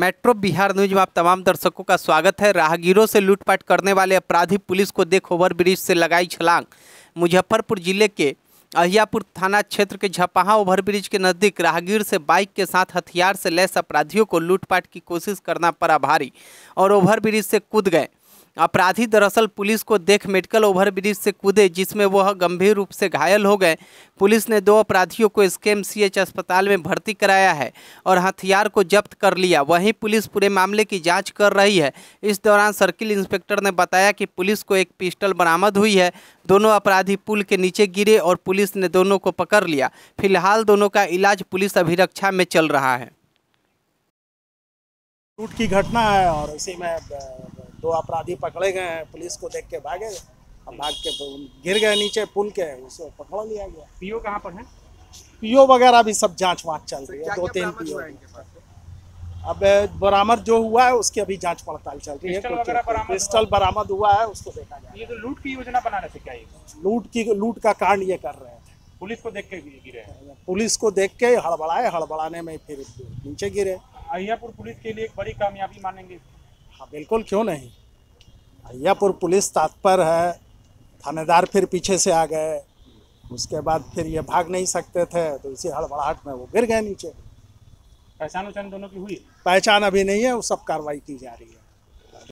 metro Bihar news में आप तमाम दर्शकों का स्वागत है राहगीरों से लूटपाट करने वाले अपराधी पुलिस को देख ओवरब्रिज से लगाई छलांग मुजफ्फरपुर जिले के अहियापुर थाना क्षेत्र के झपाहा ओवरब्रिज के नज़दीक राहगीर से बाइक के साथ हथियार से लैस अपराधियों को लूटपाट की कोशिश करना पड़ा भारी और ओवरब्रिज से कूद गए अपराधी दरअसल पुलिस को देख मेडिकल ओवरब्रिज से कूदे जिसमें वह गंभीर रूप से घायल हो गए पुलिस ने दो अपराधियों को स्केम अस्पताल में भर्ती कराया है और हथियार को जब्त कर लिया वहीं पुलिस पूरे मामले की जांच कर रही है इस दौरान सर्किल इंस्पेक्टर ने बताया कि पुलिस को एक पिस्टल बरामद हुई है दोनों अपराधी पुल के नीचे गिरे और पुलिस ने दोनों को पकड़ लिया फिलहाल दोनों का इलाज पुलिस अभिरक्षा में चल रहा है लूट की घटना है और इसी में दो अपराधी पकड़े गए हैं पुलिस को देख के भागे अब भाग के तो गिर गए नीचे पुल के उसे पकड़ लिया गया पीओ कहाँ पर है पीओ वगैरह भी सब जांच वाँच चल रही है दो तीन पीओ अब बरामद जो हुआ है उसकी अभी जांच पड़ताल चल रही है पिस्टल बरामद हुआ है उसको देखा जाए ये तो लूट की योजना रहे थे क्या ये लूट की लूट का कांड ये कर रहे हैं पुलिस को देख के गिरे पुलिस को देख के हड़बड़ाए हड़बड़ाने में फिर नीचे गिरे अहियापुर पुलिस के लिए एक बड़ी कामयाबी मानेंगे हाँ बिल्कुल क्यों नहीं अय्यापुर पुलिस तात्पर है थानेदार फिर पीछे से आ गए उसके बाद फिर ये भाग नहीं सकते थे तो इसी हड़बड़ाहट में वो गिर गए नीचे पहचान उचान दोनों की हुई पहचान अभी नहीं है वो सब कार्रवाई की जा रही है